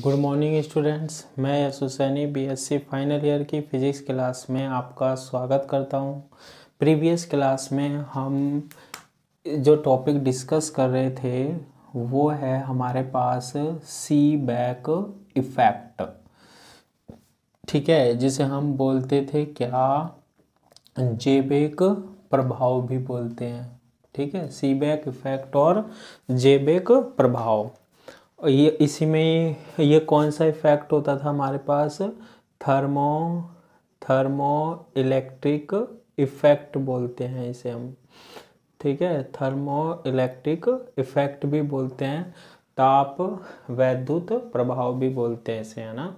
Good morning students मैं Yashu Saini BSc final year की physics class में आपका स्वागत करता हूँ प्रीवियस क्लास में हम जो टॉपिक डिस्कस कर रहे थे वो है हमारे पास सी बैक इफ़ेक्ट ठीक है जिसे हम बोलते थे क्या जेबेक प्रभाव भी बोलते हैं ठीक है सी बैक इफ़ेक्ट और जेबेक प्रभाव ये इसी में ये कौन सा इफेक्ट होता था हमारे पास थर्मो थर्मो इलेक्ट्रिक इफेक्ट बोलते हैं इसे हम ठीक है थर्मो इलेक्ट्रिक इफेक्ट भी बोलते हैं ताप वैद्युत प्रभाव भी बोलते हैं इसे है ना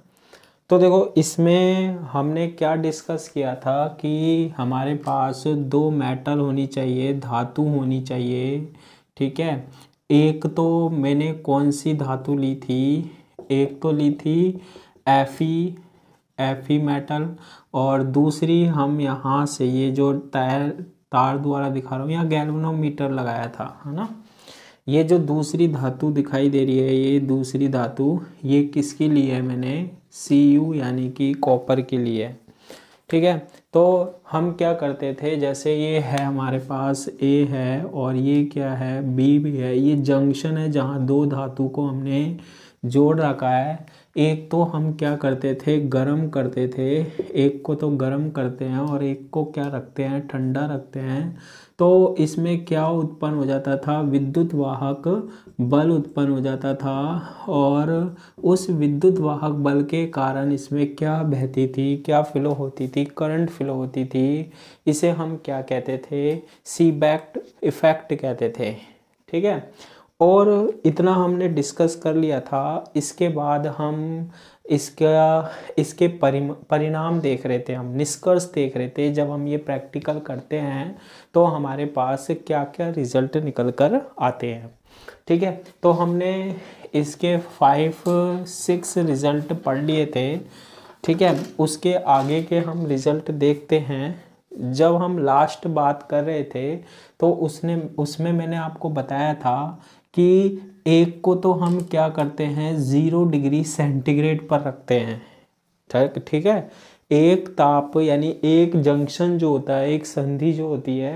तो देखो इसमें हमने क्या डिस्कस किया था कि हमारे पास दो मेटल होनी चाहिए धातु होनी चाहिए ठीक है एक तो मैंने कौन सी धातु ली थी एक तो ली थी एफी एफी मेटल और दूसरी हम यहाँ से ये जो तार तार द्वारा दिखा रहा हूँ यहाँ गैल्वनोमीटर लगाया था है ना ये जो दूसरी धातु दिखाई दे रही है ये दूसरी धातु ये किसके लिए है मैंने सी यू यानी कि कॉपर के लिए ठीक है तो हम क्या करते थे जैसे ये है हमारे पास ए है और ये क्या है बी भी है ये जंक्शन है जहाँ दो धातु को हमने जोड़ रखा है एक तो हम क्या करते थे गर्म करते थे एक को तो गर्म करते हैं और एक को क्या रखते हैं ठंडा रखते हैं तो इसमें क्या उत्पन्न हो जाता था विद्युत वाहक बल उत्पन्न हो जाता था और उस विद्युत वाहक बल के कारण इसमें क्या बहती थी क्या फ्लो होती थी करंट फ्लो होती थी इसे हम क्या कहते थे सी बैक्ट इफेक्ट कहते थे ठीक है और इतना हमने डिस्कस कर लिया था इसके बाद हम इसका इसके परिणाम देख रहे थे हम निष्कर्ष देख रहे थे जब हम ये प्रैक्टिकल करते हैं तो हमारे पास क्या क्या रिजल्ट निकल कर आते हैं ठीक है तो हमने इसके फाइव सिक्स रिज़ल्ट पढ़ लिए थे ठीक है उसके आगे के हम रिज़ल्ट देखते हैं जब हम लास्ट बात कर रहे थे तो उसने उसमें मैंने आपको बताया था कि एक को तो हम क्या करते हैं ज़ीरो डिग्री सेंटीग्रेड पर रखते हैं ठीक है एक ताप यानी एक जंक्शन जो होता है एक संधि जो होती है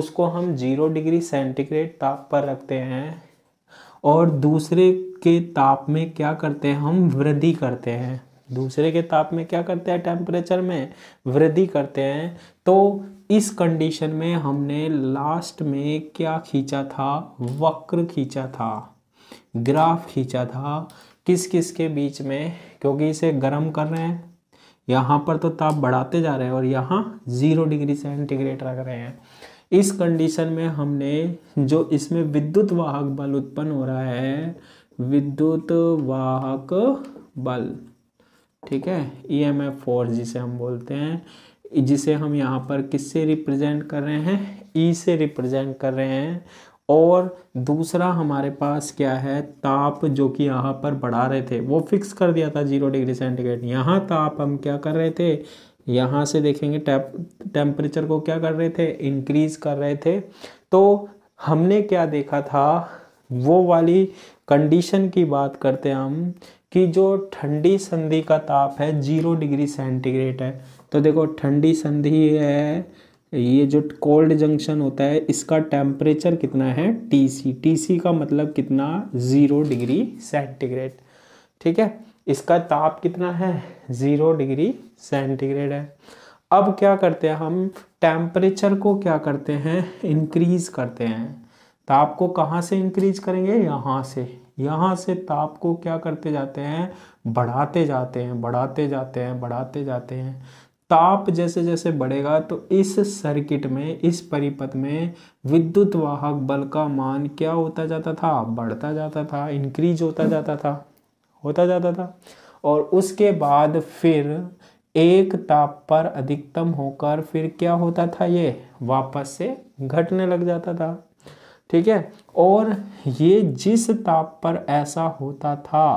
उसको हम जीरो डिग्री सेंटीग्रेड ताप पर रखते हैं और दूसरे के ताप में क्या करते हैं हम वृद्धि करते हैं दूसरे के ताप में क्या करते हैं टेम्परेचर में वृद्धि करते हैं तो इस कंडीशन में हमने लास्ट में क्या खींचा था वक्र खींचा था ग्राफ खींचा था किस किस के बीच में क्योंकि इसे गर्म कर रहे हैं यहाँ पर तो ताप बढ़ाते जा रहे हैं और यहाँ ज़ीरो डिग्री सेंटीग्रेड रख रहे हैं इस कंडीशन में हमने जो इसमें विद्युत वाहक बल उत्पन्न हो रहा है विद्युत वाहक बल ठीक है ई एम एफ फोर्स जिसे हम बोलते हैं जिसे हम यहाँ पर किससे रिप्रेजेंट कर रहे हैं ई e से रिप्रेजेंट कर रहे हैं और दूसरा हमारे पास क्या है ताप जो कि यहाँ पर बढ़ा रहे थे वो फिक्स कर दिया था जीरो डिग्री सेंटीग्रेड यहाँ ताप हम क्या कर रहे थे यहाँ से देखेंगे टेम्परेचर को क्या कर रहे थे इंक्रीज कर रहे थे तो हमने क्या देखा था वो वाली कंडीशन की बात करते हम कि जो ठंडी संधि का ताप है जीरो डिग्री सेंटीग्रेड है तो देखो ठंडी संधि है ये जो कोल्ड जंक्शन होता है इसका टेम्परेचर कितना है टीसी टीसी का मतलब कितना ज़ीरो डिग्री सेंटीग्रेड ठीक है इसका ताप कितना है ज़ीरो डिग्री सेंटीग्रेड है अब क्या करते हैं हम टेम्परेचर को क्या करते हैं इंक्रीज़ करते हैं ताप को कहाँ से इंक्रीज करेंगे यहाँ से यहाँ से ताप को क्या करते जाते हैं बढ़ाते जाते हैं बढ़ाते जाते हैं बढ़ाते जाते हैं ताप जैसे जैसे बढ़ेगा तो इस सर्किट में इस परिपथ में विद्युत वाहक बल का मान क्या होता जाता था बढ़ता जाता था इंक्रीज होता जाता था होता जाता था और उसके बाद फिर एक ताप पर अधिकतम होकर फिर क्या होता था ये वापस से घटने लग जाता था ठीक है और ये जिस ताप पर ऐसा होता था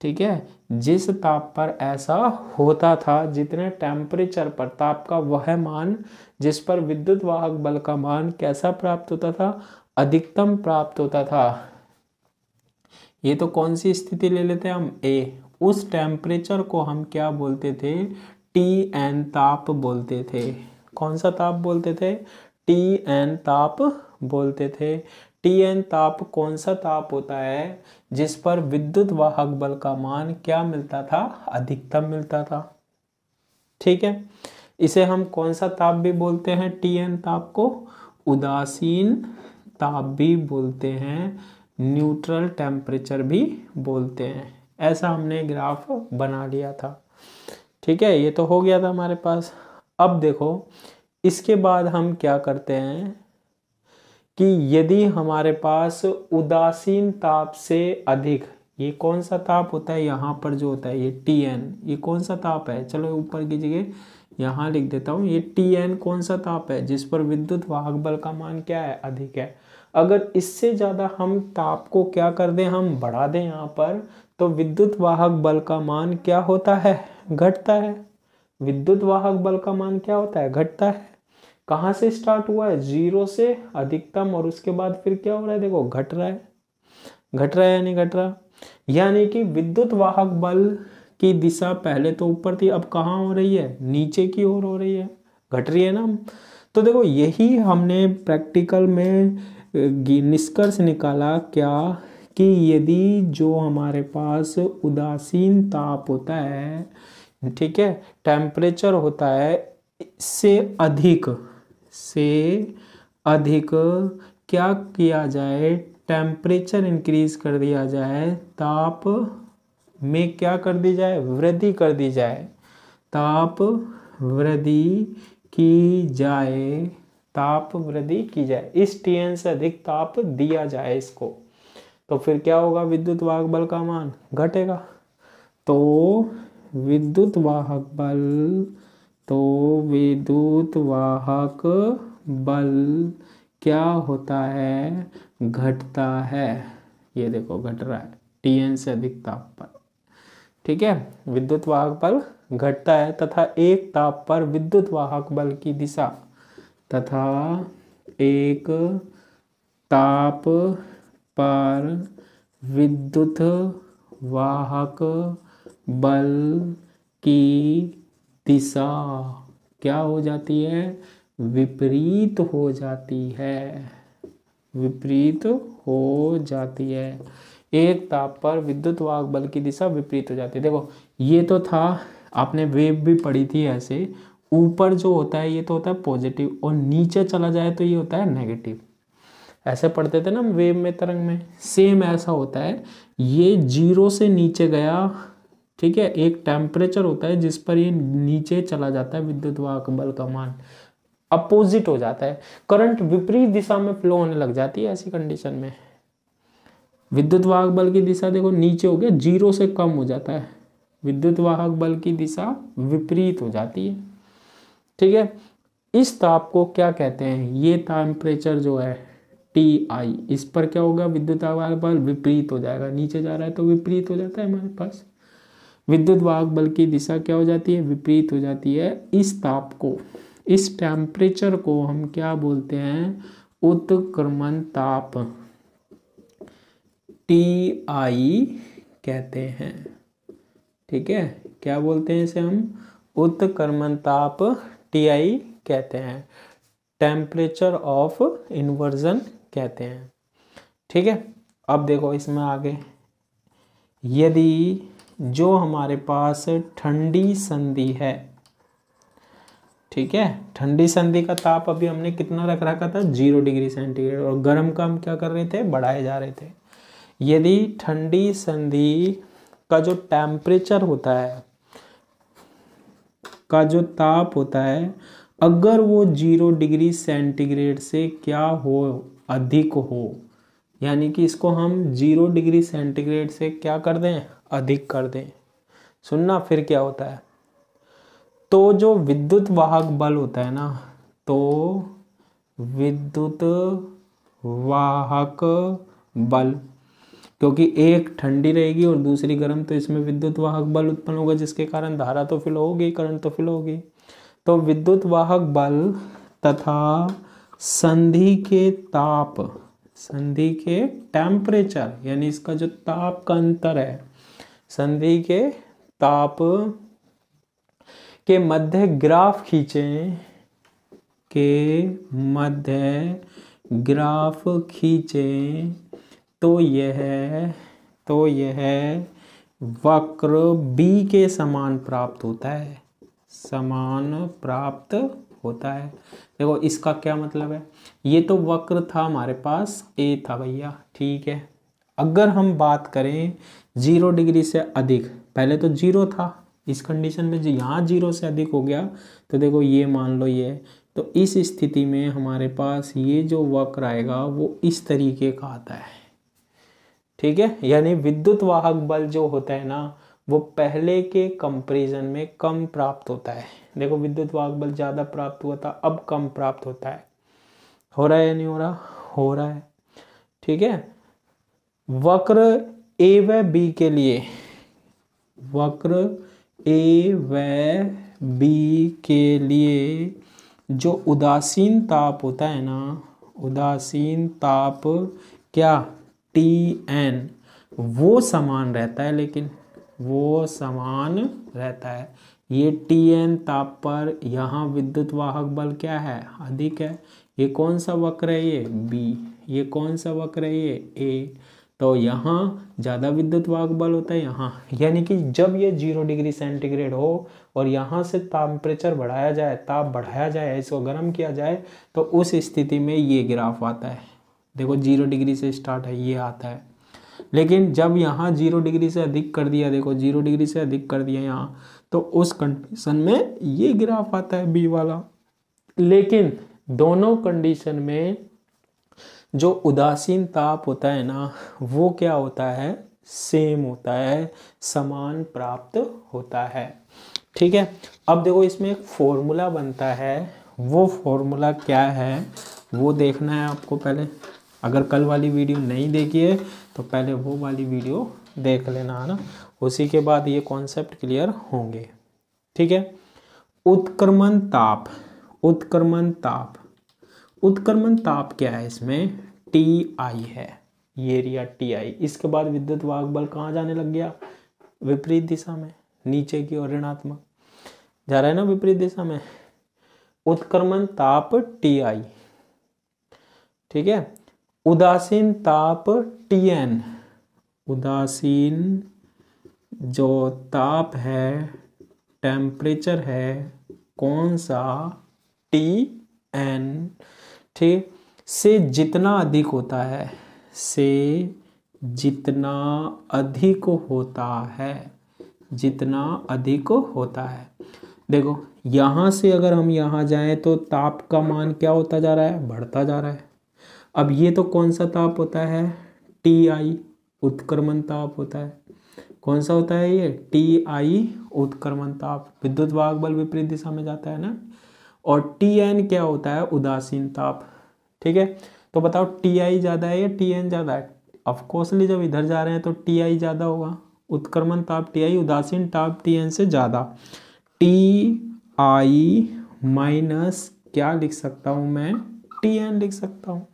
ठीक है जिस ताप पर ऐसा होता था जितने टेम्परेचर पर ताप का वह मान जिस पर विद्युत वाहक बल का मान कैसा प्राप्त होता था अधिकतम प्राप्त होता था ये तो कौन सी स्थिति ले लेते हैं हम ए उस टेम्परेचर को हम क्या बोलते थे टी एन ताप बोलते थे कौन सा ताप बोलते थे टी एन ताप बोलते थे टीएन ताप कौन सा ताप होता है जिस पर विद्युत वाहक बल का मान क्या मिलता था अधिकतम मिलता था ठीक है इसे हम कौन सा ताप भी बोलते हैं टीएन ताप को उदासीन ताप भी बोलते हैं न्यूट्रल टेम्परेचर भी बोलते हैं ऐसा हमने ग्राफ बना लिया था ठीक है ये तो हो गया था हमारे पास अब देखो इसके बाद हम क्या करते हैं कि यदि हमारे पास उदासीन ताप से अधिक ये कौन सा ताप होता है यहाँ पर जो होता है ये टी एन ये कौन सा ताप है चलो ऊपर की जगह यहाँ लिख देता हूँ ये टी एन कौन सा ताप है जिस पर विद्युत वाहक बल का मान क्या है अधिक है अगर इससे ज़्यादा हम ताप को क्या कर दें हम बढ़ा दें यहाँ पर तो विद्युत वाहक बल का मान क्या होता है घटता है विद्युत वाहक बल का मान क्या होता है घटता है कहाँ से स्टार्ट हुआ है जीरो से अधिकतम और उसके बाद फिर क्या हो रहा है देखो घट रहा है घट रहा है या नहीं घट रहा यानी कि विद्युत वाहक बल की दिशा पहले तो ऊपर थी अब कहाँ हो रही है नीचे की ओर हो रही है घट रही है ना तो देखो यही हमने प्रैक्टिकल में निष्कर्ष निकाला क्या कि यदि जो हमारे पास उदासीन ताप होता है ठीक है टेम्परेचर होता है इससे अधिक से अधिक क्या किया जाए टेम्परेचर इंक्रीज कर दिया जाए ताप में क्या कर दी जाए वृद्धि कर दी जाए ताप वृद्धि की जाए ताप वृद्धि की जाए इस टीएन से अधिक ताप दिया जाए इसको तो फिर क्या होगा विद्युत वाहक बल का मान घटेगा तो विद्युत वाहक बल तो विद्युत वाहक बल क्या होता है घटता है ये देखो घट रहा है टीएन से अधिक ताप पर ठीक है विद्युत वाहक बल घटता है तथा एक ताप पर विद्युत वाहक बल की दिशा तथा एक ताप पर विद्युत वाहक बल की दिशा क्या हो जाती है विपरीत हो जाती है विपरीत हो जाती है एक ताप पर विद्युत वाहक बल की दिशा विपरीत हो जाती है देखो ये तो था आपने वेव भी पढ़ी थी ऐसे ऊपर जो होता है ये तो होता है पॉजिटिव और नीचे चला जाए तो ये होता है नेगेटिव ऐसे पढ़ते थे ना हम वेव में तरंग में सेम ऐसा होता है ये जीरो से नीचे गया ठीक है एक टेम्परेचर होता है जिस पर ये नीचे चला जाता है विद्युत वाहक बल का मान अपोजिट हो जाता है करंट विपरीत दिशा में फ्लो होने लग जाती है ऐसी कंडीशन में विद्युत वाहक बल की दिशा देखो नीचे हो गया जीरो से कम हो जाता है विद्युत वाहक बल की दिशा विपरीत हो जाती है ठीक है इस ताप को क्या कहते हैं ये टेम्परेचर जो है टी आई इस पर क्या होगा विद्युत वाहक बल विपरीत हो जाएगा नीचे जा रहा है तो विपरीत हो जाता है हमारे पास विद्युत वाहक बल की दिशा क्या हो जाती है विपरीत हो जाती है इस ताप को इस टेम्परेचर को हम क्या बोलते हैं उत्क्रमण ताप टी आई कहते हैं ठीक है क्या बोलते हैं इसे हम उत्क्रमण ताप टी आई कहते हैं टेम्परेचर ऑफ इन्वर्जन कहते हैं ठीक है अब देखो इसमें आगे यदि जो हमारे पास ठंडी संधि है ठीक है ठंडी संधि का ताप अभी हमने कितना रख रखा था जीरो डिग्री सेंटीग्रेड और गर्म का हम क्या कर रहे थे बढ़ाए जा रहे थे यदि ठंडी संधि का जो टेम्परेचर होता है का जो ताप होता है अगर वो जीरो डिग्री सेंटीग्रेड से क्या हो अधिक हो यानी कि इसको हम जीरो डिग्री सेंटीग्रेड से क्या कर दें अधिक कर दें सुनना फिर क्या होता है तो जो विद्युत वाहक बल होता है ना तो विद्युत वाहक बल क्योंकि एक ठंडी रहेगी और दूसरी गर्म तो इसमें विद्युत वाहक बल उत्पन्न होगा जिसके कारण धारा तो फिल होगी करंट तो फिल होगी तो विद्युत वाहक बल तथा संधि के ताप संधि के टेम्परेचर यानी इसका जो ताप का अंतर है संधि के ताप के मध्य ग्राफ खींचें के मध्य ग्राफ खींचें तो यह तो यह वक्र बी के समान प्राप्त होता है समान प्राप्त होता है देखो इसका क्या मतलब है ये तो वक्र था हमारे पास ए था भैया ठीक है अगर हम बात करें जीरो डिग्री से अधिक पहले तो जीरो था इस कंडीशन में जो यहाँ जीरो से अधिक हो गया तो देखो ये मान लो ये तो इस स्थिति में हमारे पास ये जो वक्र आएगा वो इस तरीके का आता है ठीक है यानी विद्युत वाहक बल जो होता है ना वो पहले के कंपेरिजन में कम प्राप्त होता है देखो विद्युत वाहक बल ज़्यादा प्राप्त हुआ था अब कम प्राप्त होता है हो रहा है या नहीं हो रहा हो रहा है ठीक है वक्र ए व बी के लिए वक्र ए व बी के लिए जो उदासीन ताप होता है ना उदासीन ताप क्या टी एन वो समान रहता है लेकिन वो समान रहता है ये टी एन ताप पर यहाँ विद्युत वाहक बल क्या है अधिक है ये कौन सा वक्र है ये बी ये कौन सा वक्र है ये ए तो यहाँ ज़्यादा विद्युत वाहक बल होता है यहाँ यानी कि जब ये जीरो डिग्री सेंटीग्रेड हो और यहाँ से टेम्परेचर बढ़ाया जाए ताप बढ़ाया जाए इसको गर्म किया जाए तो उस स्थिति में ये ग्राफ आता है देखो जीरो डिग्री से स्टार्ट है ये आता है लेकिन जब यहाँ जीरो डिग्री से अधिक कर दिया देखो जीरो डिग्री से अधिक कर दिया यहाँ तो उस कंडीशन में ये ग्राफ आता है बी वाला लेकिन दोनों कंडीशन में जो उदासीन ताप होता है ना वो क्या होता है सेम होता है समान प्राप्त होता है ठीक है अब देखो इसमें एक फॉर्मूला बनता है वो फॉर्मूला क्या है वो देखना है आपको पहले अगर कल वाली वीडियो नहीं देखी है तो पहले वो वाली वीडियो देख लेना है ना उसी के बाद ये कॉन्सेप्ट क्लियर होंगे ठीक है उत्क्रमण ताप उत्क्रमण ताप उत्क्रमण ताप क्या है इसमें टी आई है ये एरिया टी आई इसके बाद विद्युत वाहक बल कहाँ जाने लग गया विपरीत दिशा में नीचे की ओर ऋणात्मक जा रहा है ना विपरीत दिशा में उत्क्रमण ताप टी आई ठीक है उदासीन ताप टी एन उदासीन जो ताप है टेम्परेचर है कौन सा टी एन ठीक से जितना अधिक होता है से जितना अधिक होता है जितना अधिक होता है देखो यहाँ से अगर हम यहाँ जाएं तो ताप का मान क्या होता जा रहा है बढ़ता जा रहा है अब ये तो कौन सा ताप होता है टी आई उत्क्रमण ताप होता है कौन सा होता है ये टी आई उत्क्रमण ताप विद्युत वाहक बल विपरीत दिशा में जाता है ना और टी एन क्या होता है उदासीन ताप ठीक है तो बताओ टी आई ज़्यादा है या टी एन ज़्यादा है ऑफकोर्सली जब इधर जा रहे हैं तो टी आई ज़्यादा होगा उत्क्रमण ताप टी आई उदासीन ताप टी एन से ज़्यादा टी आई माइनस क्या लिख सकता हूँ मैं टी एन लिख सकता हूँ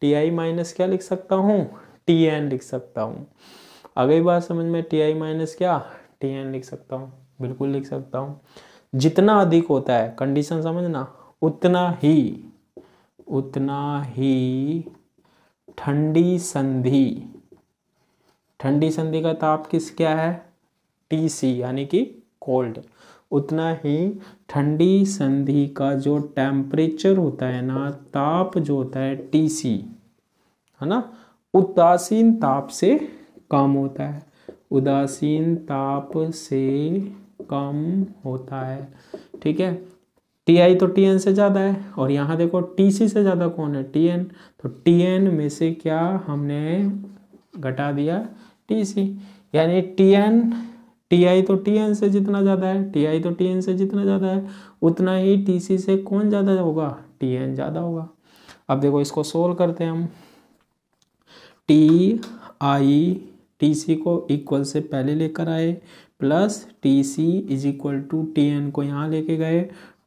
टी आई माइनस क्या लिख सकता हूँ टी एन लिख सकता हूँ अगली बात समझ में टी आई माइनस क्या टी एन लिख सकता हूँ बिल्कुल लिख सकता हूँ जितना अधिक होता है कंडीशन समझना उतना ही उतना ही ठंडी संधि ठंडी संधि का ताप किस क्या है टी सी यानी कि कोल्ड उतना ही ठंडी संधि का जो टेम्परेचर होता है ना ताप जो होता है टी सी है ना उदासीन ताप से कम होता है उदासीन ताप से कम होता है ठीक है टी आई तो टी एन से ज़्यादा है और यहाँ देखो टी सी से ज़्यादा कौन है टी एन तो टी एन में से क्या हमने घटा दिया टी सी यानी टी एन टी आई तो टी एन से जितना ज़्यादा है टी आई तो टी एन से जितना ज़्यादा है उतना ही टी सी से कौन ज़्यादा होगा टी एन ज़्यादा होगा अब देखो इसको सोल्व करते हैं हम टी आई टी सी को इक्वल से पहले लेकर आए plus T C is equal to T N को यहाँ लेके गए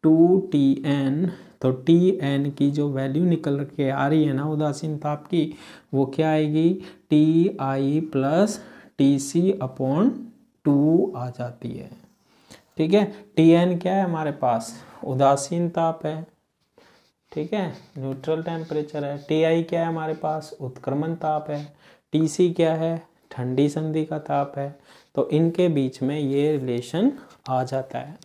टू टी एन तो टी एन की जो वैल्यू निकल के आ रही है ना उदासीन ताप की वो क्या आएगी T I plus T C upon two आ जाती है ठीक है टी एन क्या है हमारे पास उदासीन ताप है ठीक है न्यूट्रल टेम्परेचर है टी आई क्या है हमारे पास उत्क्रमण ताप है टी सी क्या है ठंडी संधि का ताप है तो इनके बीच में ये रिलेशन आ जाता है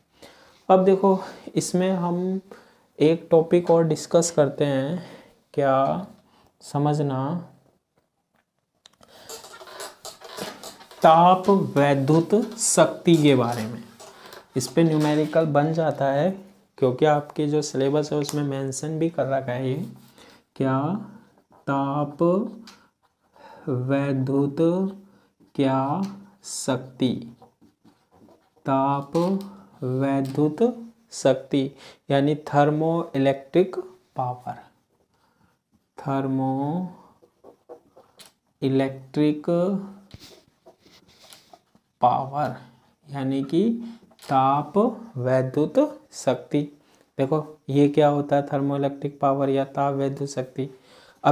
अब देखो इसमें हम एक टॉपिक और डिस्कस करते हैं क्या समझना ताप वैद्युत शक्ति के बारे में इस पर न्यूमेरिकल बन जाता है क्योंकि आपके जो सिलेबस है उसमें मेंशन भी कर रखा है ये क्या ताप वैद्युत क्या शक्ति ताप वैद्युत शक्ति यानी thermo electric power thermo electric power यानी कि ताप वैद्युत शक्ति देखो ये क्या होता है थर्मो इलेक्ट्रिक पावर या ताप वैद्युत शक्ति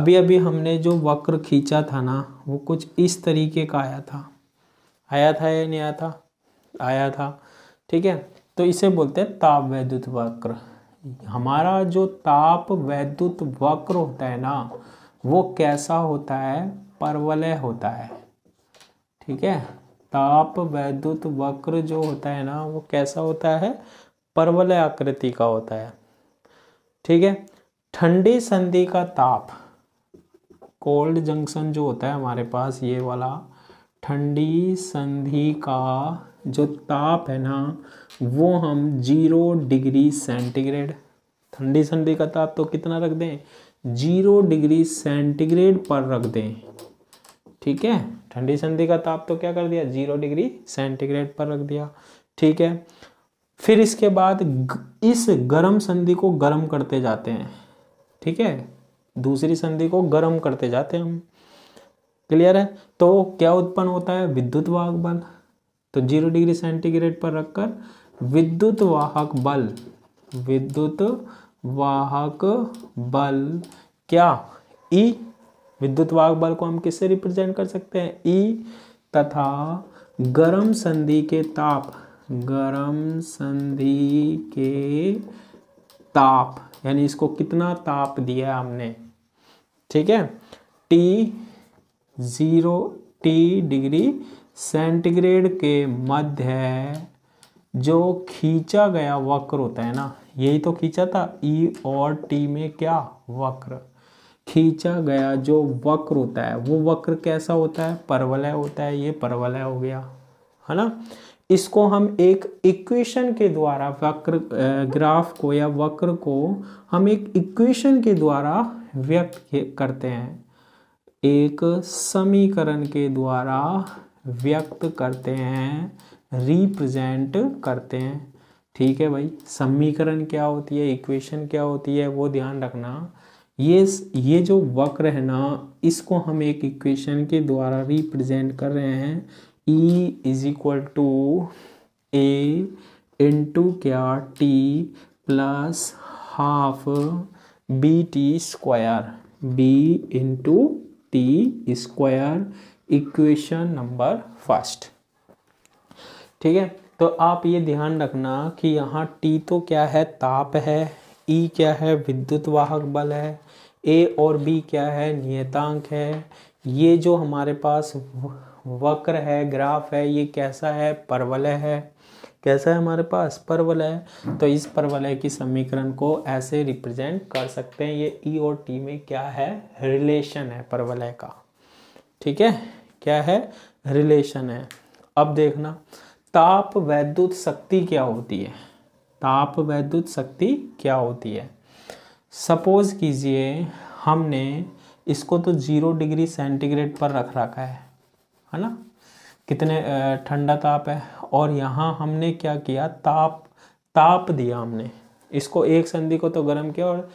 अभी अभी हमने जो वक्र खींचा था ना वो कुछ इस तरीके का आया था आया था या नहीं आया था आया था ठीक है तो इसे बोलते हैं ताप वैद्युत वक्र हमारा जो ताप वैद्युत वक्र होता है ना वो कैसा होता है परवलय होता है ठीक है ताप वैद्युत वक्र जो होता है ना वो कैसा होता है परवलय आकृति का होता है ठीक है ठंडी संधि का ताप कोल्ड जंक्शन जो होता है हमारे पास ये वाला ठंडी संधि का जो ताप है ना वो हम जीरो डिग्री सेंटीग्रेड ठंडी संधि का ताप तो कितना रख दें जीरो डिग्री सेंटीग्रेड पर रख दें ठीक है ठंडी संधि का ताप तो क्या कर दिया जीरो डिग्री सेंटीग्रेड पर रख दिया ठीक है फिर इसके बाद इस गर्म संधि को गर्म करते जाते हैं ठीक है दूसरी संधि को गर्म करते जाते हैं हम क्लियर है तो क्या उत्पन्न होता है विद्युत वाहक बल तो जीरो डिग्री सेंटीग्रेड पर रखकर विद्युत वाहक बल विद्युत वाहक बल क्या ई विद्युत वाहक बल को हम किससे रिप्रेजेंट कर सकते हैं ई तथा गर्म संधि के ताप गर्म संधि के ताप यानी इसको कितना ताप दिया हमने ठीक है T zero T degree centigrade के मध्य है जो खींचा गया वक्र होता है ना यही तो खींचा था ई e और टी में क्या वक्र खींचा गया जो वक्र होता है वो वक्र कैसा होता है परवलय होता है ये परवलय हो गया है ना इसको हम एक इक्वेशन के द्वारा वक्र ग्राफ को या वक्र को हम एक इक्वेशन के द्वारा व्यक्त करते हैं एक समीकरण के द्वारा व्यक्त करते हैं रिप्रेजेंट करते हैं ठीक है भाई समीकरण क्या होती है इक्वेशन क्या होती है वो ध्यान रखना ये ये जो वक्र है ना इसको हम एक इक्वेशन के द्वारा रिप्रेजेंट कर रहे हैं E is equal to A into क्या T plus half B T square B into T square equation number first ठीक है तो आप ये ध्यान रखना कि यहाँ टी तो क्या है ताप है ई e क्या है विद्युत वाहक बल है ए और बी क्या है नियतांक है ये जो हमारे पास वक्र है ग्राफ है ये कैसा है परवलय है कैसा है हमारे पास परवलय तो इस परवलय की समीकरण को ऐसे रिप्रेजेंट कर सकते हैं ये ई e और टी में क्या है रिलेशन है परवलय का ठीक है क्या है रिलेशन है अब देखना ताप वैद्युत शक्ति क्या होती है ताप वैद्युत शक्ति क्या होती है सपोज कीजिए हमने इसको तो जीरो डिग्री सेंटीग्रेड पर रख रखा है है ना कितने ठंडा ताप है और यहाँ हमने क्या किया ताप ताप दिया हमने इसको एक संधि को तो गर्म किया और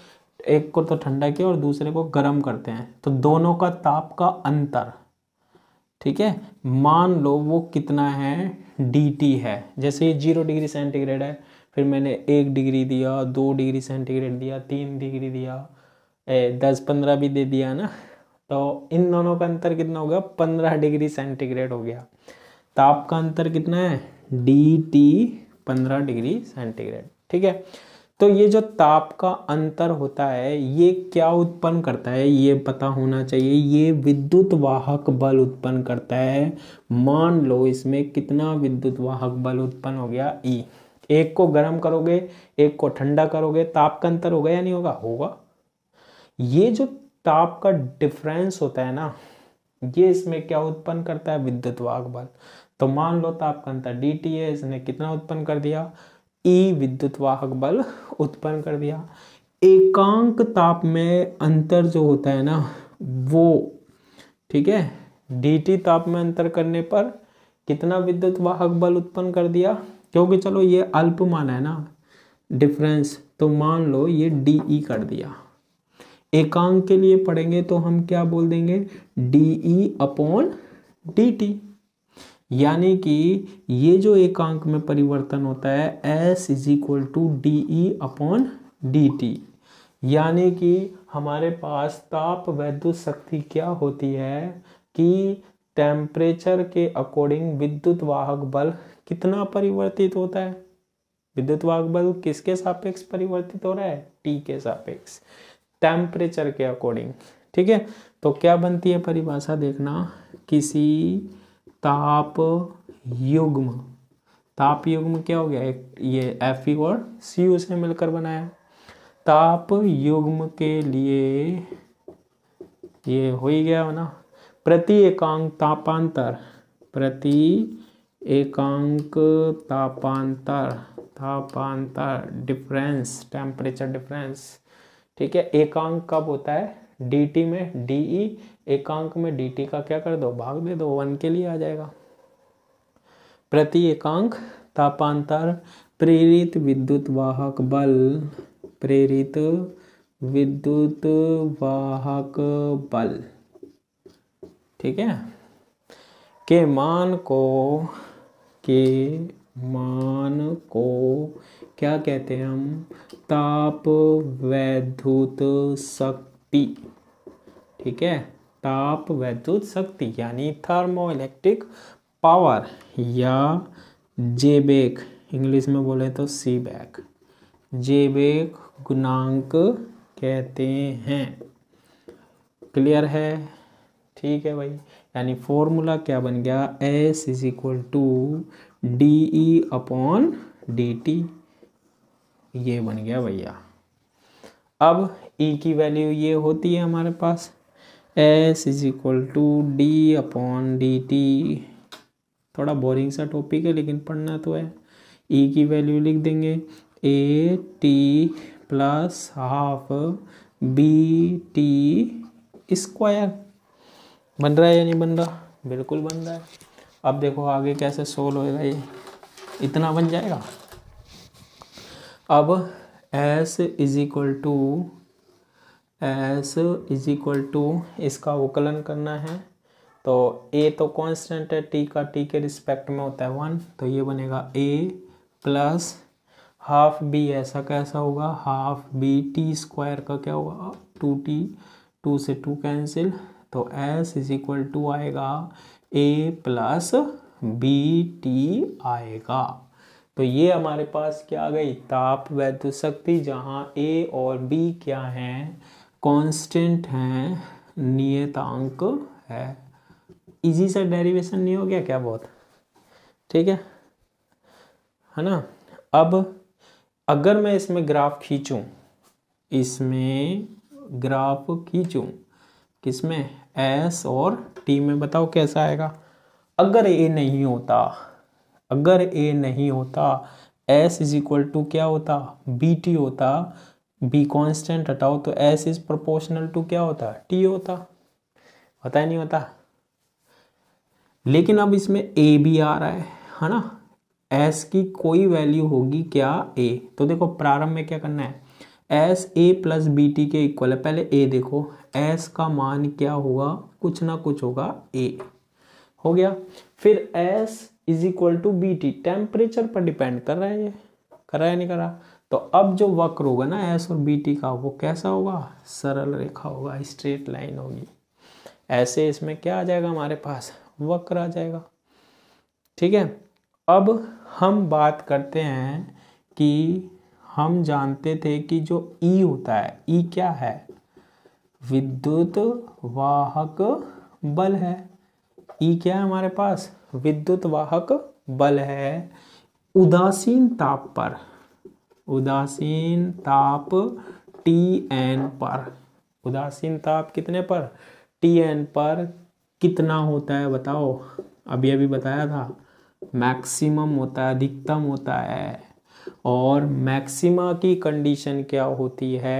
एक को तो ठंडा किया और दूसरे को गर्म करते हैं तो दोनों का ताप का अंतर ठीक है मान लो वो कितना है डी है जैसे ये जीरो डिग्री सेंटीग्रेड है फिर मैंने एक डिग्री दिया दो डिग्री सेंटीग्रेड दिया तीन डिग्री दिया ए, दस पंद्रह भी दे दिया ना तो इन दोनों का अंतर कितना हो गया पंद्रह डिग्री सेंटीग्रेड हो गया ताप तो का अंतर कितना है डी टी पंद्रह डिग्री सेंटीग्रेड ठीक है तो ये जो ताप का अंतर होता है ये क्या उत्पन्न करता है ये पता होना चाहिए ये विद्युत वाहक बल उत्पन्न करता है मान लो इसमें कितना विद्युत वाहक बल उत्पन्न हो गया ई e। एक को गर्म करोगे एक को ठंडा करोगे ताप का अंतर होगा या नहीं होगा होगा ये जो ताप का डिफरेंस होता है ना ये इसमें क्या उत्पन्न करता है विद्युत वाहक बल तो मान लो ताप का अंतर डी टी है इसने कितना उत्पन्न कर दिया ई e विद्युत वाहक बल उत्पन्न कर दिया एकांक ताप में अंतर जो होता है ना वो ठीक है डी टी ताप में अंतर करने पर कितना विद्युत वाहक बल उत्पन्न कर दिया क्योंकि चलो ये अल्पमान है ना डिफरेंस तो मान लो ये डी ई कर दिया एकांक के लिए पढ़ेंगे तो हम क्या बोल देंगे D E upon D T यानी कि ये जो एकांक में परिवर्तन होता है S is equal to D E upon D T यानी कि हमारे पास ताप वैद्युत शक्ति क्या होती है कि टेम्परेचर के अकॉर्डिंग विद्युत वाहक बल कितना परिवर्तित होता है विद्युत वाहक बल किसके सापेक्ष परिवर्तित हो रहा है टी के सापेक्ष टेम्परेचर के अकॉर्डिंग ठीक है तो क्या बनती है परिभाषा देखना किसी ताप युग्म ताप युग्म क्या हो गया ये एफ और सी यू से मिलकर बनाया ताप युग्म के लिए ये हो ही गया ना प्रति एकांक तापांतर प्रति एकांक तापांतर तापांतर डिफरेंस टेम्परेचर डिफरेंस ठीक है एकांक कब होता है डी में डी ई e, एकांक में डी का क्या कर दो भाग दे दो वन के लिए आ जाएगा प्रति एकांक तापांतर प्रेरित विद्युत वाहक बल प्रेरित विद्युत वाहक बल ठीक है के मान को के मान को क्या कहते हैं हम ताप वैद्युत शक्ति ठीक है ताप वैद्युत शक्ति यानी थर्मो इलेक्ट्रिक पावर या जेबेक इंग्लिश में बोले तो सी बैक जेबेक गुणांक कहते हैं क्लियर है ठीक है भाई यानी फॉर्मूला क्या बन गया S is equal to D E upon D T ये बन गया भैया अब ई e की वैल्यू ये होती है हमारे पास S is equal to D upon D T थोड़ा बोरिंग सा टॉपिक है लेकिन पढ़ना तो है ई e की वैल्यू लिख देंगे A T plus half B T square बन रहा है या नहीं बन रहा बिल्कुल बन रहा है अब देखो आगे कैसे सोल्व होएगा ये इतना बन जाएगा अब S is equal to S is equal to इसका वकलन करना है तो ए तो कांस्टेंट है टी का टी के रिस्पेक्ट में होता है वन तो ये बनेगा ए प्लस हाफ बी ऐसा कैसा होगा हाफ बी टी स्क्वायर का क्या होगा टू टी टू से टू कैंसिल तो एस इज इक्वल टू आएगा ए प्लस बी टी आएगा तो ये हमारे पास क्या आ गई ताप वैद्य शक्ति जहाँ ए और बी क्या हैं कांस्टेंट हैं नियतांक है इजी सा डेरिवेशन नहीं हो गया क्या बहुत ठीक है है ना अब अगर मैं इसमें ग्राफ खींचूं इसमें ग्राफ खींचूं किसमें एस और टी में बताओ कैसा आएगा अगर ए नहीं होता अगर ए नहीं होता एस इज इक्वल टू क्या होता बी टी होता बी कॉन्स्टेंट हटाओ तो एस इज प्रोपोर्शनल टू क्या होता टी होता होता ही नहीं होता लेकिन अब इसमें ए भी आ रहा है है ना एस की कोई वैल्यू होगी क्या ए तो देखो प्रारंभ में क्या करना है S A plus B T के इक्वल है पहले ए देखो एस का मान क्या होगा कुछ ना कुछ होगा ए हो गया फिर S is equal to B T temperature पर डिपेंड कर रहा है ये कर रहा है नहीं कर रहा तो अब जो वक्र होगा ना एस और बी टी का वो कैसा होगा सरल रेखा होगा स्ट्रेट लाइन होगी ऐसे इसमें क्या आ जाएगा हमारे पास वक्र आ जाएगा ठीक है अब हम बात करते हैं कि हम जानते थे कि जो ई e होता है ई e क्या है विद्युत वाहक बल है ई e क्या है हमारे पास विद्युत वाहक बल है उदासीन ताप पर उदासीन ताप टी एन पर उदासीन ताप कितने पर टी एन पर कितना होता है बताओ अभी अभी बताया था मैक्सिमम होता है अधिकतम होता है और मैक्सिमा की कंडीशन क्या होती है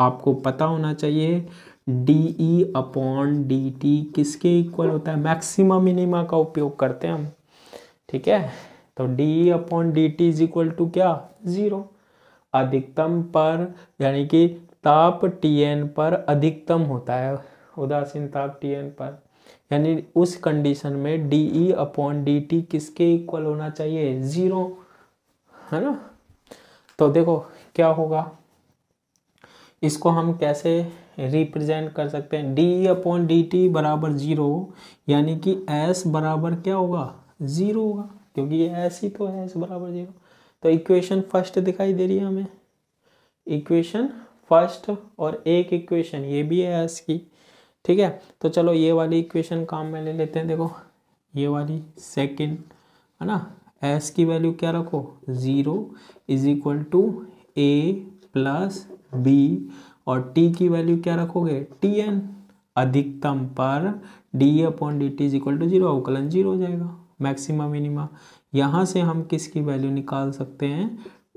आपको पता होना चाहिए D E upon D T किसके इक्वल होता है मैक्सिमा मिनिमा का उपयोग करते हैं हम ठीक है तो D E upon D T is equal to क्या ज़ीरो अधिकतम पर यानी कि ताप टी एन पर अधिकतम होता है उदासीन ताप टी एन पर यानी उस कंडीशन में D E upon D T किसके इक्वल होना चाहिए ज़ीरो है ना तो देखो क्या होगा इसको हम कैसे रिप्रेजेंट कर सकते हैं डी अपॉन डी टी बराबर जीरो यानी कि एस बराबर क्या होगा ज़ीरो होगा क्योंकि ये एस ही तो है एस बराबर जीरो तो इक्वेशन फर्स्ट दिखाई दे रही है हमें इक्वेशन फर्स्ट और एक इक्वेशन ये भी है एस की ठीक है तो चलो ये वाली इक्वेशन काम में ले लेते हैं देखो ये वाली सेकेंड है ना एस की वैल्यू क्या रखो zero is equal to A plus B और टी की वैल्यू क्या रखोगे टी एन अधिकतम पर D upon D T is equal to zero अवकलन जीरो हो जाएगा मैक्सिमा मिनिमा यहाँ से हम किसकी वैल्यू निकाल सकते हैं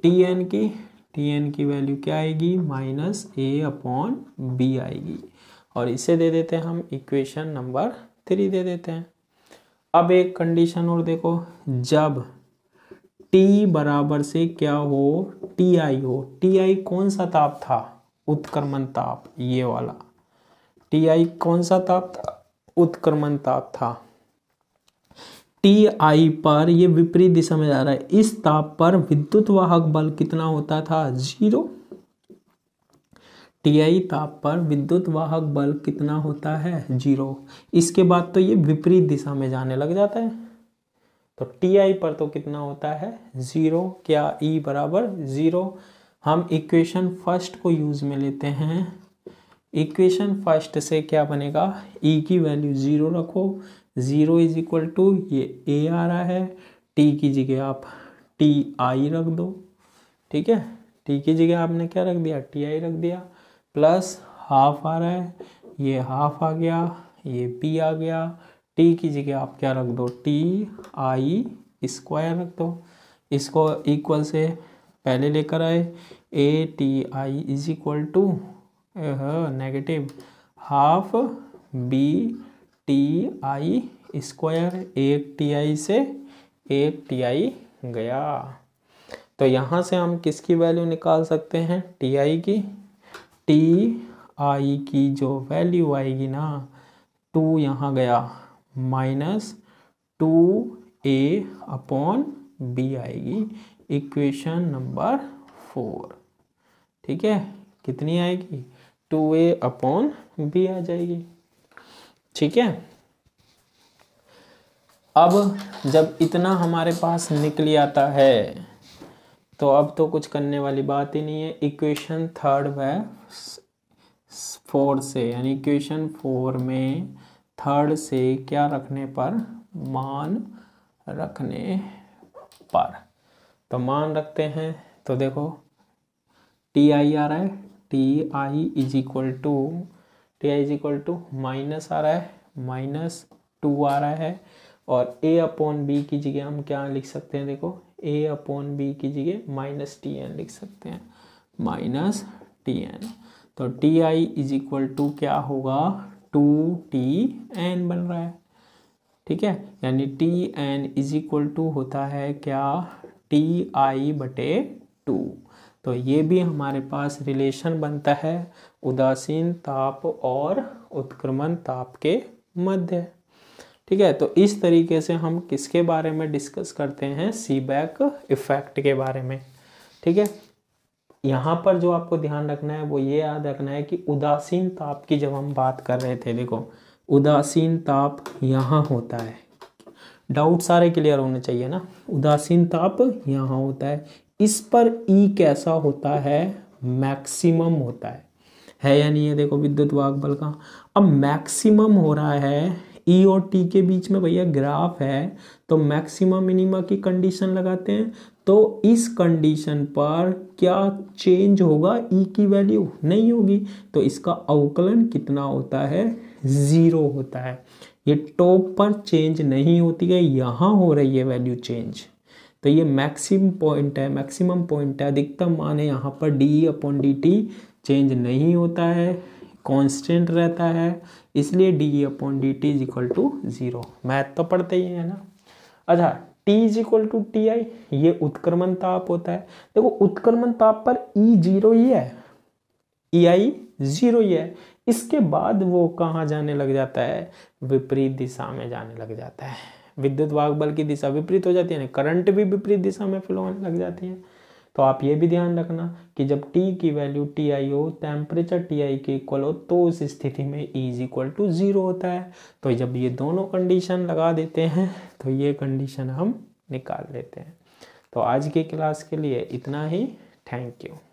टी एन की टी एन की वैल्यू क्या आएगी माइनस ए अपॉन बी आएगी और इसे दे देते हैं हम इक्वेशन नंबर थ्री दे देते हैं अब एक कंडीशन और देखो जब टी बराबर से क्या हो टी आई हो टी आई कौन सा ताप था उत्क्रमण ताप ये वाला टी आई कौन सा ताप था उत्क्रमण ताप था टी आई पर ये विपरीत दिशा में जा रहा है इस ताप पर विद्युत वाहक बल कितना होता था जीरो टी आई ताप पर विद्युत वाहक बल कितना होता है जीरो इसके बाद तो ये विपरीत दिशा में जाने लग जाता है तो टी आई पर तो कितना होता है जीरो क्या ई e बराबर जीरो हम इक्वेशन फर्स्ट को यूज़ में लेते हैं इक्वेशन फर्स्ट से क्या बनेगा ई e की वैल्यू ज़ीरो रखो ज़ीरो इज इक्वल टू ये ए आ रहा है टी की जगह आप टी आई रख दो ठीक है टी की जगह आपने क्या रख दिया टी आई रख दिया प्लस हाफ आ रहा है ये हाफ आ गया ये पी आ गया टी की जगह आप क्या रख दो टी आई स्क्वायर रख दो इसको इक्वल से पहले लेकर आए A T I is equal to negative half B T I square एक टी आई से एक टी आई गया तो यहाँ से हम किसकी वैल्यू निकाल सकते हैं टी आई की टी आई की जो वैल्यू आएगी ना टू यहाँ गया minus two A upon B आएगी इक्वेशन नंबर फोर ठीक है कितनी आएगी टू ए अपॉन बी आ जाएगी ठीक है अब जब इतना हमारे पास निकल आता है तो अब तो कुछ करने वाली बात ही नहीं है इक्वेशन थर्ड व फोर से यानी इक्वेशन फोर में थर्ड से क्या रखने पर मान रखने पर तो मान रखते हैं तो देखो टी आई आ रहा है T I is equal to T I is equal to minus आ रहा है माइनस टू आ रहा है और ए अपॉन बी की जगह हम क्या लिख सकते हैं देखो ए अपॉन बी की जगह माइनस टी एन लिख सकते हैं माइनस टी एन तो T I is equal to क्या होगा टू टी एन बन रहा है ठीक है यानी T N is equal to होता है क्या टी आई बटे टू तो ये भी हमारे पास रिलेशन बनता है उदासीन ताप और उत्क्रमण ताप के मध्य ठीक है तो इस तरीके से हम किसके बारे में डिस्कस करते हैं सीबैक इफेक्ट के बारे में ठीक है यहाँ पर जो आपको ध्यान रखना है वो ये याद रखना है कि उदासीन ताप की जब हम बात कर रहे थे देखो उदासीन ताप यहाँ होता है डाउट सारे क्लियर होने चाहिए ना उदासीन ताप यहाँ होता है इस पर ई e कैसा होता है मैक्सिमम होता है है या नहीं है देखो विद्युत वाग बल का अब मैक्सिमम हो रहा है ई e और टी के बीच में भैया ग्राफ है तो मैक्सिमम मिनिमा की कंडीशन लगाते हैं तो इस कंडीशन पर क्या चेंज होगा ई e की वैल्यू नहीं होगी तो इसका अवकलन कितना होता है ज़ीरो होता है ये टॉप पर चेंज नहीं होती है यहाँ हो रही है वैल्यू चेंज तो ये मैक्सिम पॉइंट है मैक्सिमम पॉइंट है अधिकतम मान है यहाँ पर डी अपॉन डी चेंज नहीं होता है कांस्टेंट रहता है इसलिए D upon D T is equal to zero math तो पढ़ते ही है ना अच्छा T is equal to T I ये उत्क्रमण ताप होता है देखो उत्क्रमण ताप पर ई e जीरो ही है ई आई जीरो ही है इसके बाद वो कहाँ जाने लग जाता है विपरीत दिशा में जाने लग जाता है विद्युत वाग बल की दिशा विपरीत हो जाती है ना करंट भी विपरीत दिशा में फ्लो होने लग जाती है तो आप ये भी ध्यान रखना कि जब T की वैल्यू टी आई हो टेम्परेचर टी आई के इक्वल हो तो उस स्थिति में E is equal to zero होता है तो जब ये दोनों कंडीशन लगा देते हैं तो ये कंडीशन हम निकाल लेते हैं तो आज के क्लास के लिए इतना ही थैंक यू